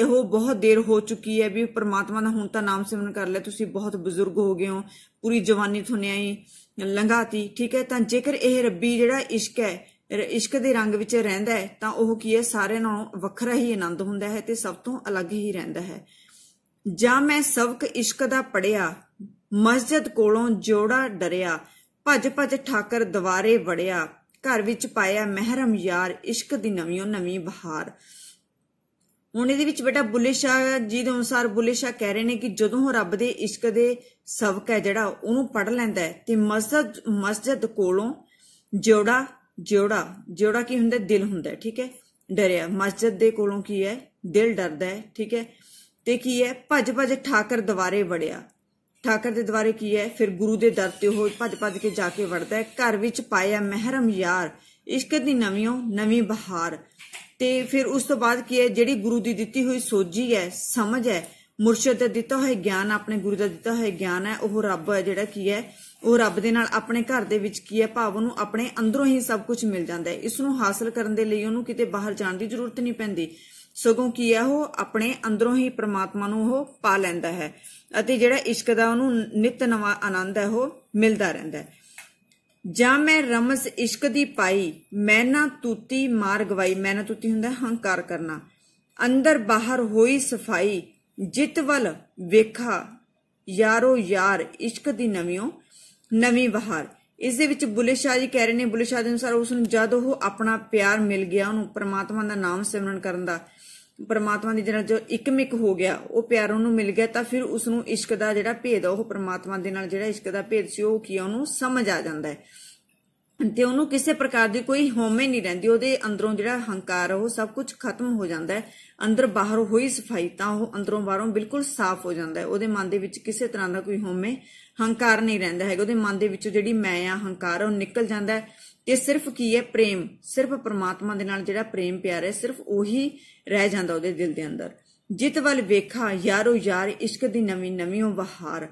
ਇਹੋ ਬਹੁਤ ਦੇਰ ਹੋ ਚੁੱਕੀ ਹੈ ਵੀ ਪ੍ਰਮਾਤਮਾ ਦਾ ਹੁਣ ਤਾਂ ਨਾਮ ਸਿਮਰਨ ਕਰ ਲਿਆ ਤੁਸੀਂ ਬਹੁਤ ਬਜ਼ੁਰਗ ਹੋ ਗਏ ਹੋ ਪੂਰੀ ਜਵਾਨੀ ਤੁਹਾਨੂੰ ਆਈ ਲੰਘਾਤੀ ਠੀਕ ਹੈ ਤਾਂ ਜੇਕਰ ਇਹ ਰੱਬੀ ਜਿਹੜਾ ਇਸ਼ਕ ਹੈ ਇਸ਼ਕ ਦੇ ਰੰਗ ਵਿੱਚ ਰਹਿੰਦਾ ਹੈ ਤਾਂ ਉਹ ਕੀ ਹੈ ਸਾਰੇ ਨਾਲੋਂ ਵੱਖਰਾ ਹੀ ਆਨੰਦ ਹੁੰਦਾ ਹੈ ਤੇ ਸਭ ਤੋਂ ਅਲੱਗ ਹੀ ਰਹਿੰਦਾ ਹੈ ਜਾਂ ਮੈਂ ਸਬਕ ਇਸ਼ਕ ਦਾ ਪੜਿਆ ਮਸਜਿਦ ਕੋਲੋਂ ਜੋੜਾ ਡਰਿਆ ਭੱਜ ਭੱਜ ਠਾਕਰ ਦਵਾਰੇ ਵੜਿਆ ਘਰ ਵਿੱਚ ਪਾਇਆ ਮਹਿਰਮ ਯਾਰ ਇਸ਼ਕ ਦੀ ਨਵੀਂ ਨਵੀਂ ਬਹਾਰ ਹੁਣ ਇਹਦੇ ਵਿੱਚ ਬੇਟਾ ਬੁੱਲੇ ਸ਼ਾਹ ਜੀ ਦੇ ਅਨੁਸਾਰ ਬੁੱਲੇ ਸ਼ਾਹ ਕਹਿ ਰਹੇ ਨੇ ਕਿ ਜਦੋਂ ਉਹ ਰੱਬ ਦੇ ਇਸ਼ਕ ਦੇ ਸਬਕ ਹੈ ਜਿਹੜਾ ਉਹਨੂੰ ਪੜ ਲੈਂਦਾ ਤੇ ਮਸਜਿਦ ਮਸਜਿਦ ਕੋਲੋਂ ਜੋੜਾ ਜਿਹੜਾ ਜਿਹੜਾ ਕੀ ਹੁੰਦਾ ਦਿਲ ਹੁੰਦਾ ਠੀਕ ਹੈ ਡਰਿਆ ਮਸਜਿਦ ਦੇ ਕੋਲੋਂ ਕੀ ਹੈ ਦਿਲ ਡਰਦਾ ਹੈ ਠੀਕ ਹੈ ਤੇ ਕੀ ਹੈ ਭੱਜ ਭੱਜ ਠਾਕਰ ਦਵਾਰੇ ਵੜਿਆ ਠਾਕਰ ਦੇ ਦਵਾਰੇ ਕੀ ਹੈ ਫਿਰ ਗੁਰੂ ਦੇ ਦਰ ਤੇ ਉਹ ਭੱਜ ਭੱਜ ਕੇ ਜਾ ਕੇ ਵੜਦਾ ਹੈ ਘਰ ਵਿੱਚ ਪਾਇਆ ਮਹਿਰਮ ਯਾਰ ਇਸ਼ਕ ਦੀ ਨਵੀਂ ਨਵੀਂ ਬਹਾਰ ਤੇ ਫਿਰ ਉਸ ਤੋਂ ਬਾਅਦ ਕੀ ਹੈ ਜਿਹੜੀ ਗੁਰੂ ਦੀ ਦਿੱਤੀ ਹੋਈ ਸੋਝੀ ਹੈ ਸਮਝ ਹੈ ਮੁਰਸ਼ਿਦ ਦਾ ਦਿੱਤਾ ਹੋਇਆ ਗਿਆਨ ਆਪਣੇ ਗੁਰੂ ਦਾ ਦਿੱਤਾ ਹੋਇਆ ਗਿਆਨ ਹੈ ਉਹ ਰੱਬ ਹੈ ਜਿਹੜਾ ਕੀ ਹੈ ਉਹ ਰੱਬ ਦੇ ਨਾਲ ਆਪਣੇ ਘਰ ਦੇ ਵਿੱਚ ਕੀ ਹੈ ਭਾਵ ਨੂੰ ਆਪਣੇ ਅੰਦਰੋਂ ਹੀ ਸਭ ਕੁਝ ਮਿਲ ਜਾਂਦਾ ਹੈ ਇਸ ਨੂੰ ਹਾਸਲ ਕਰਨ ਦੇ ਲਈ ਉਹਨੂੰ ਕਿਤੇ ਬਾਹਰ ਜਾਣ ਦੀ ਜ਼ਰੂਰਤ ਨਹੀਂ ਪੈਂਦੀ ਸਗੋਂ ਕੀ ਹੈ ਉਹ ਆਪਣੇ ਅੰਦਰੋਂ ਹੀ ਪ੍ਰਮਾਤਮਾ ਨੂੰ ਉਹ ਪਾ ਲੈਂਦਾ ਹੈ ਅਤੇ ਜਿਹੜਾ ਇਸ਼ਕ ਦਾ ਉਹਨੂੰ ਨਿਤ ਨਵਾਂ ਆਨੰਦ ਹੈ ਉਹ ਮਿਲਦਾ ਰਹਿੰਦਾ ਹੈ ਜਾਂ ਮੈਂ ਰਮਸ ਇਸ਼ਕ ਦੀ ਪਾਈ ਮੈਂ ਨਾ ਤੂਤੀ ਮਾਰ ਗਵਾਈ ਮੈਂ ਨਾ ਤੂਤੀ ਹੁੰਦਾ ਹੰਕਾਰ ਕਰਨਾ ਅੰਦਰ ਬਾਹਰ ਹੋਈ ਸਫਾਈ ਜਿਤਵਲ ਵੱਲ ਵੇਖਾ ਯਾਰੋ ਯਾਰ ਇਸ਼ਕ ਦੀ ਨਵੀਓ ਨਵੀਂ ਬਹਾਰ ਇਸ ਦੇ ਵਿੱਚ ਬੁੱਲੇ ਸ਼ਾਹ ਜੀ ਕਹਿ ਰਹੇ ਨੇ ਬੁੱਲੇ ਸ਼ਾਹ ਦੇ ਅਨੁਸਾਰ ਉਸ ਨੂੰ ਜਦ ਉਹ ਆਪਣਾ ਪਿਆਰ ਮਿਲ ਗਿਆ ਉਹਨੂੰ ਪਰਮਾਤਮਾ ਦਾ ਨਾਮ ਸਿਮਰਨ ਕਰਨ ਦਾ ਪਰਮਾਤਮਾ ਦੀ ਜਿਹੜਾ ਜੋ ਇੱਕਮਿਕ ਹੋ ਗਿਆ ਉਹ ਪਿਆਰ ਉਹਨੂੰ ਮਿਲ ਗਿਆ ਤਾਂ ਫਿਰ ਉਸ ਨੂੰ ਇਸ਼ਕ ਦਾ ਜਿਹੜਾ ਭੇਦ ਉਹ ਪਰਮਾਤਮਾ ਦੇ ਨਾਲ ਜਿਹੜਾ ਇਸ਼ਕ ਦਾ ਭੇਦ ਸੀ ਉਹ ਕੀ ਉਹਨੂੰ ਸਮਝ ਆ ਜਾਂਦਾ ਹੈ ਤੇ ਉਹਨੂੰ ਕਿਸੇ ਪ੍ਰਕਾਰ ਦੀ ਕੋਈ ਹੋਮੇ ਨਹੀਂ ਰਹਿੰਦੀ ਉਹਦੇ ਅੰਦਰੋਂ ਜਿਹੜਾ ਹੰਕਾਰ ਉਹ ਸਭ ਕੁਝ ਖਤਮ ਹੋ ਜਾਂਦਾ ਹੈ ਅੰਦਰ ਬਾਹਰ ਹੋਈ ਸਫਾਈ ਤਾਂ ਉਹ ਅੰਦਰੋਂ ਬਾਹਰੋਂ ਬਿਲਕੁਲ ਸਾਫ਼ ਹੋ ਜਾਂਦਾ ਹੈ ਉਹਦੇ ਮਨ ਦੇ ਵਿੱਚ ਕਿਸੇ ਤਰ੍ਹਾਂ ਦਾ ਕੋਈ ਹੋਮੇ ਹੰਕਾਰ ਨਹੀਂ ਰਹਿੰਦਾ ਹੈਗਾ ਉਹਦੇ ਮਨ ਦੇ ਵਿੱਚੋਂ ਜਿਹੜੀ ਮੈਂ ਆ ਹੰਕਾਰ ਉਹ ਨਿਕਲ ਜਾਂਦਾ ਹੈ ਤੇ ਸਿਰਫ ਕੀ ਹੈ ਪ੍ਰੇਮ ਸਿਰਫ ਪਰਮਾਤਮਾ ਦੇ ਨਾਲ ਜਿਹੜਾ ਪ੍ਰੇਮ ਪਿਆਰ ਹੈ ਸਿਰਫ ਉਹੀ ਰਹਿ ਜਾਂਦਾ ਉਹਦੇ ਦਿਲ ਦੇ ਅੰਦਰ ਜਿਤ ਵੱਲ ਵੇਖਾ ਯਾਰੋ ਯਾਰ ਇਸ਼ਕ ਦੀ ਨਵੀਂ ਨਵੀਂ ਬਹਾਰ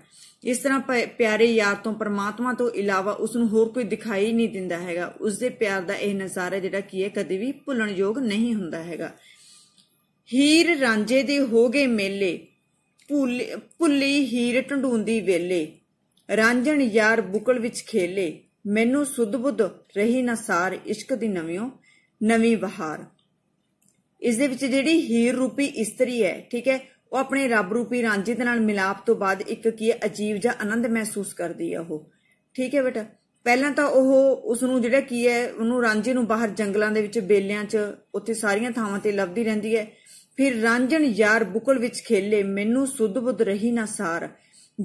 ਇਸ ਤਰ੍ਹਾਂ ਪਿਆਰੇ ਯਾਰ ਤੋਂ ਪਰਮਾਤਮਾ ਤੋਂ ਇਲਾਵਾ ਉਸ ਨੂੰ ਹੋਰ ਕੋਈ ਦਿਖਾਈ ਨਹੀਂ ਦਿੰਦਾ ਹੈਗਾ ਉਸ ਦੇ ਪਿਆਰ ਦਾ ਇਹ ਨਜ਼ਾਰਾ ਜਿਹੜਾ ਕੀ ਹੈ ਕਦੇ ਵੀ ਭੁੱਲਣ ਯੋਗ ਨਹੀਂ ਹੁੰਦਾ ਹੈਗਾ ਹੀਰ ਰਾਂਝੇ ਦੇ ਹੋ ਗਏ ਮੇਲੇ ਭੁੱਲੀ ਹੀਰ ਢੰਡੂੰਦੀ ਵੇਲੇ ਰਾਂਝਣ ਯਾਰ ਬੁਕਲ ਵਿੱਚ ਖੇਲੇ ਮੈਨੂੰ ਸੁਧ ਬੁੱਧ ਰਹੀ ਨਸਾਰ ਇਸ਼ਕ ਦੀ ਨਵੀਂ ਨਵੀਂ ਬਹਾਰ ਇਸ ਦੇ ਵਿੱਚ ਜਿਹੜੀ ਹੀਰ ਰੂਪੀ ਇਸਤਰੀ ਹੈ ਠੀਕ ਹੈ ਉਹ ਆਪਣੇ ਰੱਬ ਰੂਪੀ ਰਾਂਝੇ ਦੇ ਨਾਲ ਮਿਲਾਪ ਤੋਂ ਬਾਅਦ ਇੱਕ ਕੀ ਅਜੀਬ ਜਿਹਾ ਆਨੰਦ ਮਹਿਸੂਸ ਕਰਦੀ ਹੈ ਉਹ ਠੀਕ ਹੈ ਬੇਟਾ ਪਹਿਲਾਂ ਤਾਂ ਉਹ ਉਸ ਨੂੰ ਜਿਹੜਾ ਕੀ ਹੈ ਉਹਨੂੰ ਰਾਂਝੇ ਨੂੰ ਬਾਹਰ ਜੰਗਲਾਂ ਦੇ ਵਿੱਚ ਬੇਲਿਆਂ 'ਚ ਉੱਥੇ ਸਾਰੀਆਂ ਥਾਵਾਂ ਤੇ ਲੱਭਦੀ ਰਹਿੰਦੀ ਹੈ ਫਿਰ ਰਾਂਝਣ ਯਾਰ ਬੁਕਲ ਵਿੱਚ ਖੇਲੇ ਮੈਨੂੰ ਸੁਧ-ਬੁਧ ਰਹੀ ਨਾ ਸਾਰ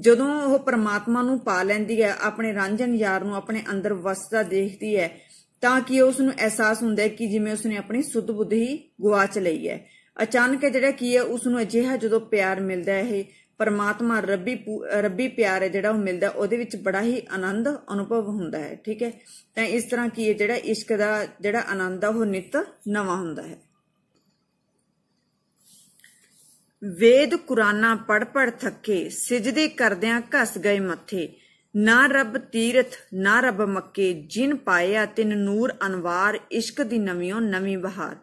ਜਦੋਂ ਉਹ ਪਰਮਾਤਮਾ ਨੂੰ ਪਾ ਲੈਂਦੀ ਹੈ ਆਪਣੇ ਰਾਂਝਣ ਯਾਰ ਨੂੰ ਆਪਣੇ ਅੰਦਰ ਵਸਦਾ ਦੇਖਦੀ ਹੈ ਤਾਂ ਕਿ ਉਸ ਨੂੰ ਅਹਿਸਾਸ ਹੁੰਦਾ ਕਿ ਜਿਵੇਂ ਉਸ ਨੇ ਆਪਣੀ ਸੁੱਧ ਬੁੱਧ ਹੀ ਗਵਾਚ ਲਈ ਹੈ ਅਚਾਨਕ ਜਿਹੜਾ ਕੀ ਹੈ ਉਸ ਨੂੰ ਅਜਿਹਾ ਜਦੋਂ ਪਿਆਰ ਮਿਲਦਾ ਹੈ ਇਹ ਪਰਮਾਤਮਾ ਰੱਬੀ ਰੱਬੀ ਪਿਆਰ ਹੈ ਜਿਹੜਾ ਉਹ ਮਿਲਦਾ ਉਹਦੇ ਵਿੱਚ ਬੜਾ ਹੀ ਆਨੰਦ ਅਨੁਭਵ ਹੁੰਦਾ ਹੈ ਠੀਕ ਹੈ ਤਾਂ ਇਸ ਤਰ੍ਹਾਂ ਕੀ ਹੈ ਜਿਹੜਾ ਇਸ਼ਕ ਦਾ ਜਿਹੜਾ ਆਨੰਦ ਆ ਉਹ ਨਿਤ ਨਵਾਂ ਹੁੰਦਾ ਹੈ ਵੇਦ ਕੁਰਾਨਾ ਪੜ ਪੜ ਥੱਕੇ ਸਿਜਦੇ ਕਰਦਿਆਂ ਘਸ ਗਏ ਮੱਥੇ ਨਾ ਰੱਬ ਤੀਰਥ ਨਾ ਰੱਬ ਮੱਕੇ ਜਿਨ ਪਾਇਆ ਤਿਨ ਨੂਰ ਅਨਵਾਰ ਇਸ਼ਕ ਦੀ ਨਵੀਓਂ ਨਵੀਂ ਬਹਾਰ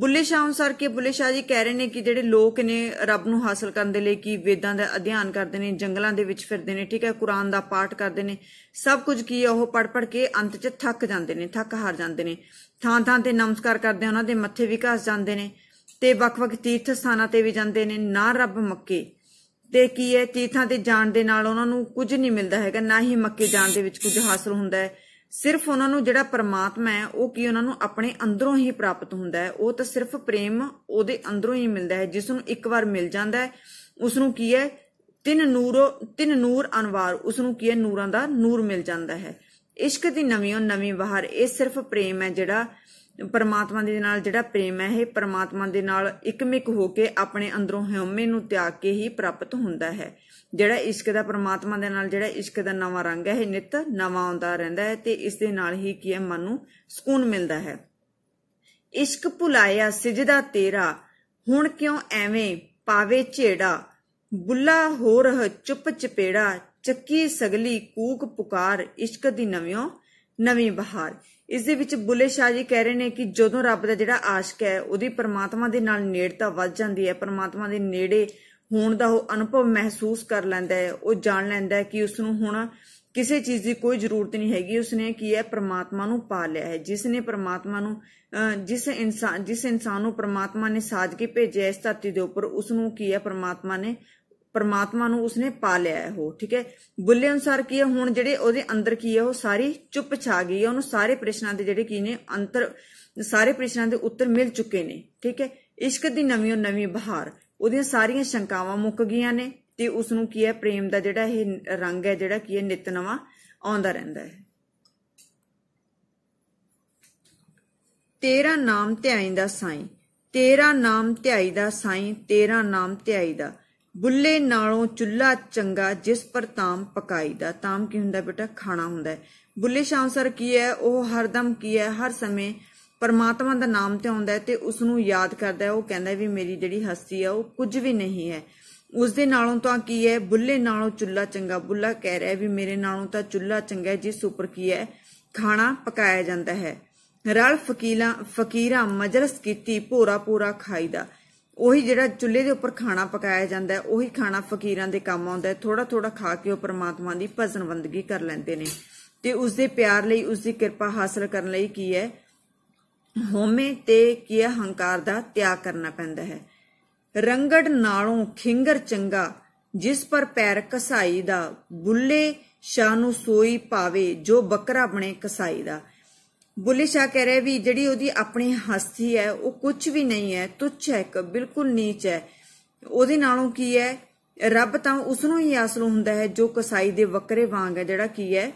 ਬੁੱਲੇ ਸ਼ਾਹ ਅਨਸਾਰ ਕੇ ਬੁੱਲੇ ਸ਼ਾਹ ਜੀ ਕਹਿ ਰਹੇ ਨੇ ਕਿ ਜਿਹੜੇ ਲੋਕ ਨੇ ਰੱਬ ਨੂੰ ਹਾਸਲ ਕਰਨ ਦੇ ਲਈ ਕੀ ਵੇਦਾਂ ਦਾ ਅਧਿਐਨ ਕਰਦੇ ਨੇ ਜੰਗਲਾਂ ਦੇ ਵਿੱਚ ਫਿਰਦੇ ਨੇ ਠੀਕ ਹੈ ਕੁਰਾਨ ਦਾ ਪਾਠ ਕਰਦੇ ਨੇ ਸਭ ਕੁਝ ਕੀ ਉਹ ਪੜ ਪੜ ਕੇ ਅੰਤ 'ਚ ਥੱਕ ਜਾਂਦੇ ਨੇ ਥੱਕ ਹਾਰ ਜਾਂਦੇ ਨੇ ਥਾਂ ਥਾਂ ਤੇ ਨਮਸਕਾਰ ਕਰਦੇ ਉਹਨਾਂ ਦੇ ਮੱਥੇ ਵੀ ਘਸ ਜਾਂਦੇ ਨੇ ਤੇ ਵੱਖ-ਵੱਖ ਤੀਰਥ ਸਥਾਨਾਂ ਤੇ ਵੀ ਜਾਂਦੇ ਨੇ ਨਾ ਰੱਬ ਮੱਕੇ ਤੇ ਕੀ ਹੈ ਤੀਥਾਂ ਤੇ ਜਾਣ ਦੇ ਨਾਲ ਉਹਨਾਂ ਨੂੰ ਕੁਝ ਨਹੀਂ ਮਿਲਦਾ ਹੈਗਾ ਨਾ ਹੀ ਮੱਕੇ ਜਾਣ ਦੇ ਵਿੱਚ ਕੁਝ ਹਾਸਲ ਹੁੰਦਾ ਹੈ ਸਿਰਫ ਉਹਨਾਂ ਨੂੰ ਜਿਹੜਾ ਪਰਮਾਤਮਾ ਹੈ ਉਹ ਕੀ ਉਹਨਾਂ ਨੂੰ ਆਪਣੇ ਅੰਦਰੋਂ ਹੀ ਪ੍ਰਾਪਤ ਹੁੰਦਾ ਹੈ ਉਹ ਤਾਂ ਸਿਰਫ ਪ੍ਰੇਮ ਉਹਦੇ ਅੰਦਰੋਂ ਹੀ ਮਿਲਦਾ ਹੈ ਜਿਸ ਨੂੰ ਇੱਕ ਵਾਰ ਮਿਲ ਜਾਂਦਾ ਹੈ ਉਸ ਨੂੰ ਕੀ ਹੈ ਤਿੰਨ ਨੂਰੋ ਤਿੰਨ ਨੂਰ ਅਨਵਾਰ ਉਸ ਨੂੰ ਕੀ ਹੈ ਨੂਰਾਂ ਦਾ ਨੂਰ ਮਿਲ ਜਾਂਦਾ ਹੈ ਇਸ਼ਕ ਦੀ ਨਵੀਂ ਉਹ ਨਵੀਂ ਬਹਾਰ ਇਹ ਸਿਰਫ ਪ੍ਰੇਮ ਹੈ ਜਿਹੜਾ ਪਰਮਾਤਮਾ ਦੇ ਨਾਲ ਜਿਹੜਾ ਪ੍ਰੇਮ ਹੈ ਇਹ ਪਰਮਾਤਮਾ ਦੇ ਨਾਲ ਇਕਮਿਕ ਹੋ ਕੇ ਆਪਣੇ ਅੰਦਰੋਂ ਹਉਮੈ ਨੂੰ ਤਿਆਗ ਕੇ ਹੀ ਪ੍ਰਾਪਤ ਹੁੰਦਾ ਹੈ ਜਿਹੜਾ ਇਸ਼ਕ ਦਾ ਪਰਮਾਤਮਾ ਦੇ ਨਾਲ ਜਿਹੜਾ ਇਸ਼ਕ ਦਾ ਨਵਾਂ ਰੰਗ ਹੈ ਇਹ ਨਿਤ ਨਵਾਂ ਆਉਂਦਾ ਰਹਿੰਦਾ ਹੈ ਤੇ ਇਸ ਦੇ ਨਾਲ ਹੀ ਕੀ ਹੈ ਮਨ ਨੂੰ ਸਕੂਨ ਮਿਲਦਾ ਹੈ ਇਸ਼ਕ ਭੁਲਾਇਆ ਸਜਦਾ ਤੇਰਾ ਹੁਣ ਕਿਉਂ ਐਵੇਂ ਪਾਵੇ ਝੇੜਾ ਬੁੱਲਾ ਹੋ ਰਹ ਚੁੱਪ ਚਪੇੜਾ ਚੱਕੀ ਸਗਲੀ ਕੂਕ ਪੁਕਾਰ ਇਸ਼ਕ ਦੀ ਨਵਿਓ ਨਵੀਂ ਬਹਾਰ ਇਸ ਦੇ ਵਿੱਚ ਬੁੱਲੇ ਸ਼ਾਹ ਜੀ ਕਹਿ ਰਹੇ ਨੇ ਕਿ ਜਦੋਂ ਰੱਬ ਦਾ ਜਿਹੜਾ ਆਸ਼ਕ ਹੈ ਉਹਦੀ ਪਰਮਾਤਮਾ ਦੇ ਨਾਲ ਨੇੜਤਾ ਵੱਧ ਜਾਂਦੀ ਹੈ ਪਰਮਾਤਮਾ ਦੇ ਨੇੜੇ ਹੋਣ ਦਾ ਉਹ ਅਨੁਭਵ ਮਹਿਸੂਸ ਕਰ ਲੈਂਦਾ ਹੈ ਉਹ ਜਾਣ ਲੈਂਦਾ ਹੈ ਕਿ ਉਸ ਨੂੰ ਹੁਣ ਕਿਸੇ ਚੀਜ਼ ਦੀ ਕੋਈ ਜ਼ਰੂਰਤ ਨਹੀਂ ਹੈਗੀ ਉਸ ਨੇ ਕੀ ਹੈ ਪਰਮਾਤਮਾ ਨੂੰ ਪਾ ਲਿਆ ਹੈ ਜਿਸ ਨੇ ਪਰਮਾਤਮਾ ਨੂੰ ਜਿਸ ਇਨਸਾਨ ਜਿਸ ਇਨਸਾਨ ਨੂੰ ਪਰਮਾਤਮਾ ਨੇ ਸਾਜ ਕੇ ਭੇਜਿਆ ਇਸ ਧਰਤੀ ਦੇ ਉੱਪਰ ਉਸ ਨੂੰ ਕੀ ਹੈ ਪਰਮਾਤਮਾ ਨੇ ਪਰਮਾਤਮਾ ਨੂੰ ਉਸਨੇ ਪਾ ਲਿਆ ਹੈ ਉਹ ਠੀਕ ਹੈ ਬੁੱਲੇ ਅਨੁਸਾਰ ਕੀ ਹੈ ਹੁਣ ਜਿਹੜੇ ਉਹਦੇ ਅੰਦਰ ਕੀ ਹੈ ਉਹ ਸਾਰੀ ਚੁੱਪ ਛਾ ਗਈ ਹੈ ਉਹਨੂੰ ਸਾਰੇ ਪ੍ਰਸ਼ਨਾਂ ਦੇ ਜਿਹੜੇ ਕੀ ਨੇ ਅੰਤਰ ਸਾਰੇ ਪ੍ਰਸ਼ਨਾਂ ਦੇ ਉੱਤਰ ਮਿਲ ਚੁੱਕੇ ਨੇ ਠੀਕ ਹੈ ਇਸ਼ਕ ਦੀ ਨਵੀਂ ਉਹ ਨਵੀਂ ਬਹਾਰ ਉਹਦੀਆਂ ਸਾਰੀਆਂ ਸ਼ੰਕਾਵਾਂ ਮੁੱਕ ਗਈਆਂ ਨੇ ਤੇ ਉਸ ਨੂੰ ਕੀ ਹੈ ਪ੍ਰੇਮ ਦਾ ਜਿਹੜਾ ਇਹ ਰੰਗ ਹੈ ਜਿਹੜਾ ਕੀ ਹੈ ਨਿਤ ਨਵਾਂ ਆਉਂਦਾ ਰਹਿੰਦਾ ਹੈ ਤੇਰਾ ਨਾਮ ਧਿਆਈ ਦਾ ਸਾਈਂ ਤੇਰਾ ਨਾਮ ਧਿਆਈ ਦਾ ਸਾਈਂ ਤੇਰਾ ਨਾਮ ਧਿਆਈ ਦਾ ਬੁੱਲੇ ਨਾਲੋਂ ਚੁੱਲਾ ਚੰਗਾ ਜਿਸ ਪਰ ਤਾਮ ਪਕਾਈਦਾ ਤਾਮ ਕੀ ਹੁੰਦਾ ਬੇਟਾ ਖਾਣਾ ਹੁੰਦਾ ਬੁੱਲੇ ਸ਼ਾਹ ਕੀ ਹੈ ਉਹ ਹਰਦਮ ਕੀ ਹੈ ਹਰ ਸਮੇਂ ਪਰਮਾਤਮਾ ਦਾ ਨਾਮ ਤੇ ਆਉਂਦਾ ਤੇ ਉਸ ਨੂੰ ਯਾਦ ਕਰਦਾ ਹੈ ਉਹ ਕਹਿੰਦਾ ਵੀ ਮੇਰੀ ਜਿਹੜੀ ਹਸਤੀ ਆ ਉਹ ਕੁਝ ਵੀ ਨਹੀਂ ਹੈ ਉਸ ਦੇ ਨਾਲੋਂ ਤਾਂ ਕੀ ਹੈ ਬੁੱਲੇ ਨਾਲੋਂ ਚੁੱਲਾ ਚੰਗਾ ਬੁੱਲਾ ਕਹਿ ਰਿਹਾ ਵੀ ਮੇਰੇ ਨਾਲੋਂ ਤਾਂ ਚੁੱਲਾ ਚੰਗਾ ਜਿਸ ਉੱਪਰ ਕੀ ਹੈ ਖਾਣਾ ਪਕਾਇਆ ਜਾਂਦਾ ਹੈ ਰਲ ਫਕੀਲਾ ਫਕੀਰਾ ਮਜਲਸ ਕੀਤੀ ਭੋਰਾ ਪੂਰਾ ਖਾਈਦਾ ਉਹੀ ਜਿਹੜਾ ਚੁੱਲ੍ਹੇ ਦੇ ਉੱਪਰ ਖਾਣਾ ਪਕਾਇਆ ਜਾਂਦਾ ਹੈ ਉਹੀ ਖਾਣਾ ਫਕੀਰਾਂ ਦੇ ਕੰਮ ਆਉਂਦਾ ਹੈ ਥੋੜਾ ਥੋੜਾ ਖਾ ਕੇ ਉਹ ਪ੍ਰਮਾਤਮਾ ਦੀ ਭਜਨ ਬੰਦਗੀ ਕਰ ਲੈਂਦੇ ਨੇ ਤੇ ਉਸ ਦੇ ਪਿਆਰ ਲਈ ਉਸ ਦੀ ਕਿਰਪਾ ਹਾਸਲ ਕਰਨ ਲਈ ਕੀ ਹੈ ਹੋਮੇ ਤੇ ਕੀ ਹੰਕਾਰ ਦਾ ਤਿਆਗ ਕਰਨਾ ਪੈਂਦਾ ਹੈ ਰੰਗੜ ਨਾਲੋਂ ਖਿੰਗਰ ਚੰਗਾ ਜਿਸ ਪਰ ਪੈਰ ਕਸਾਈ ਦਾ ਬੁੱਲੇ ਸ਼ਾਹ ਨੂੰ ਸੋਈ ਪਾਵੇ ਜੋ ਬੱਕਰਾ ਬਣੇ ਕਸਾਈ ਦਾ ਬੁੱਲੇ ਸ਼ਾਹ ਕਹਿ ਰਿਹਾ ਵੀ ਜਿਹੜੀ ਉਹਦੀ ਆਪਣੀ ਹਸਤੀ ਹੈ ਉਹ ਕੁਝ ਵੀ ਨਹੀਂ ਹੈ ਤੁੱਛ ਹੈ ਇੱਕ ਬਿਲਕੁਲ ਨੀਚ ਹੈ ਉਹਦੇ ਨਾਲੋਂ ਕੀ ਹੈ ਰੱਬ ਤਾਂ ਉਸ ਨੂੰ ਹੀ ਆਸਰੂ ਹੁੰਦਾ ਹੈ ਜੋ ਕਸਾਈ ਦੇ ਵਕਰੇ ਵਾਂਗ ਹੈ ਜਿਹੜਾ ਕੀ ਹੈ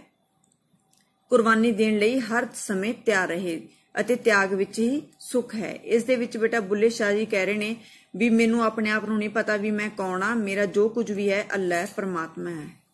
ਕੁਰਬਾਨੀ ਦੇਣ ਲਈ ਹਰ ਸਮੇਂ ਤਿਆਰ ਰਹੇ ਅਤੇ ਤਿਆਗ ਵਿੱਚ ਹੀ ਸੁਖ ਹੈ ਇਸ ਦੇ ਵਿੱਚ ਬੇਟਾ ਬੁੱਲੇ ਸ਼ਾਹ ਜੀ ਕਹਿ ਰਹੇ ਨੇ ਵੀ ਮੈਨੂੰ ਆਪਣੇ ਆਪ ਨੂੰ ਨਹੀਂ ਪਤਾ ਵੀ ਮੈਂ ਕੌਣ ਆ ਮੇਰਾ ਜੋ ਕੁਝ ਵੀ ਹੈ ਅੱਲਾ ਹੈ ਪਰਮਾਤਮਾ ਹੈ